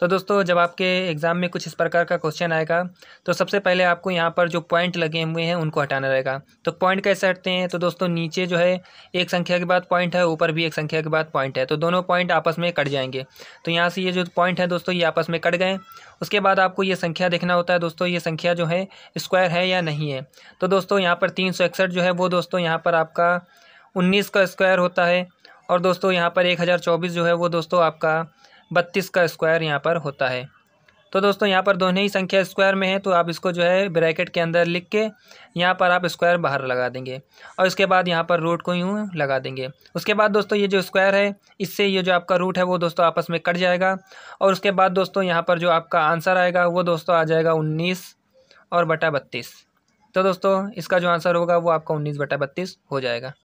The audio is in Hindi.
तो दोस्तों जब आपके एग्ज़ाम में कुछ इस प्रकार का क्वेश्चन आएगा तो सबसे पहले आपको यहाँ पर जो पॉइंट लगे हुए हैं उनको हटाना रहेगा तो पॉइंट कैसे हटते हैं तो दोस्तों नीचे जो है एक संख्या के बाद पॉइंट है ऊपर भी एक संख्या के बाद पॉइंट है तो दोनों पॉइंट आपस में कट जाएंगे तो यहाँ से ये जो पॉइंट है दोस्तों ये आपस में कट गए उसके बाद आपको ये संख्या देखना होता है दोस्तों ये संख्या जो है स्क्वायर है या नहीं है तो दोस्तों यहाँ पर तीन जो है वो दोस्तों यहाँ पर आपका उन्नीस का स्क्वायर होता है और दोस्तों यहाँ पर एक हज़ार चौबीस जो है वो दोस्तों आपका बत्तीस का स्क्वायर यहाँ पर होता है तो दोस्तों यहाँ पर दोनों ही संख्या स्क्वायर में है तो आप इसको जो है ब्रैकेट के अंदर लिख के यहाँ पर आप स्क्वायर बाहर लगा देंगे और इसके बाद यहाँ पर रूट को यूँ लगा देंगे उसके बाद दोस्तों ये जो स्क्वायर है इससे ये जो आपका रूट है वो दोस्तों आपस में कट जाएगा और उसके बाद दोस्तों यहाँ पर जो आपका आंसर आएगा वो दोस्तों आ जाएगा उन्नीस और बटा बत्तीस तो दोस्तों इसका जो आंसर होगा वो आपका उन्नीस बटा बत्तीस हो जाएगा